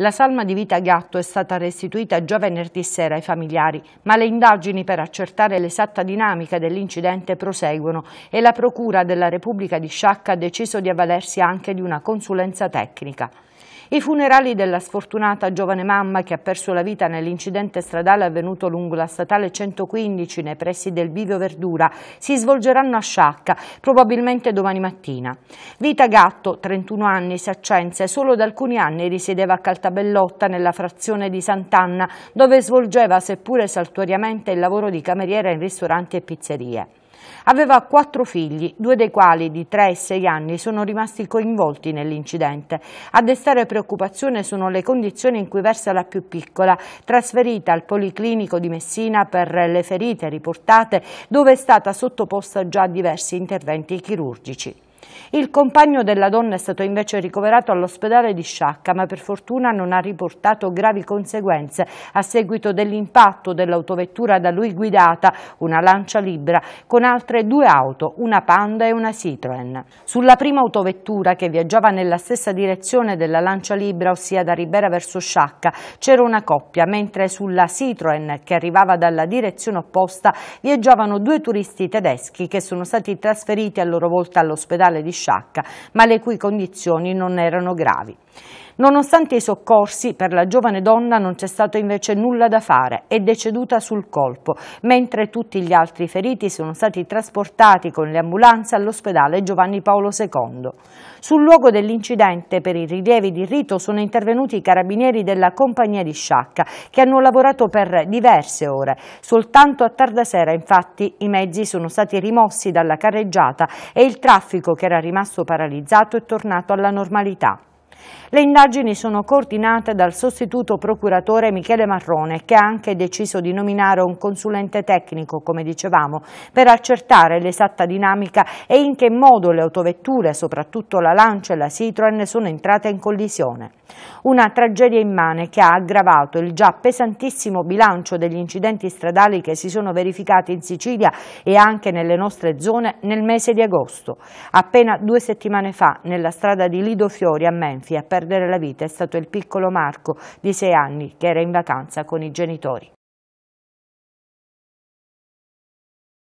La salma di vita Gatto è stata restituita già venerdì sera ai familiari, ma le indagini per accertare l'esatta dinamica dell'incidente proseguono e la Procura della Repubblica di Sciacca ha deciso di avvalersi anche di una consulenza tecnica. I funerali della sfortunata giovane mamma che ha perso la vita nell'incidente stradale avvenuto lungo la statale 115 nei pressi del Bivio Verdura si svolgeranno a Sciacca, probabilmente domani mattina. Vita Gatto, 31 anni, saccense, solo da alcuni anni risiedeva a Caltabellotta nella frazione di Sant'Anna dove svolgeva seppure saltuariamente il lavoro di cameriera in ristoranti e pizzerie. Aveva quattro figli, due dei quali di 3 e 6 anni sono rimasti coinvolti nell'incidente. A destare preoccupazione sono le condizioni in cui versa la più piccola, trasferita al Policlinico di Messina per le ferite riportate, dove è stata sottoposta già a diversi interventi chirurgici. Il compagno della donna è stato invece ricoverato all'ospedale di Sciacca, ma per fortuna non ha riportato gravi conseguenze a seguito dell'impatto dell'autovettura da lui guidata, una Lancia Libra, con altre due auto, una Panda e una Citroen. Sulla prima autovettura, che viaggiava nella stessa direzione della Lancia Libra, ossia da Ribera verso Sciacca, c'era una coppia, mentre sulla Citroen, che arrivava dalla direzione opposta, viaggiavano due turisti tedeschi che sono stati trasferiti a loro volta all'ospedale di di Sciacca, ma le cui condizioni non erano gravi. Nonostante i soccorsi, per la giovane donna non c'è stato invece nulla da fare, è deceduta sul colpo, mentre tutti gli altri feriti sono stati trasportati con le ambulanze all'ospedale Giovanni Paolo II. Sul luogo dell'incidente per i rilievi di rito sono intervenuti i carabinieri della compagnia di Sciacca, che hanno lavorato per diverse ore. Soltanto a tarda sera, infatti, i mezzi sono stati rimossi dalla carreggiata e il traffico che era rimasto paralizzato è tornato alla normalità. Le indagini sono coordinate dal sostituto procuratore Michele Marrone, che ha anche deciso di nominare un consulente tecnico, come dicevamo, per accertare l'esatta dinamica e in che modo le autovetture, soprattutto la Lancia e la Citroën, sono entrate in collisione. Una tragedia immane che ha aggravato il già pesantissimo bilancio degli incidenti stradali che si sono verificati in Sicilia e anche nelle nostre zone nel mese di agosto. Appena due settimane fa, nella strada di Lido Fiori a Menfi, a perdere la vita è stato il piccolo Marco di sei anni che era in vacanza con i genitori.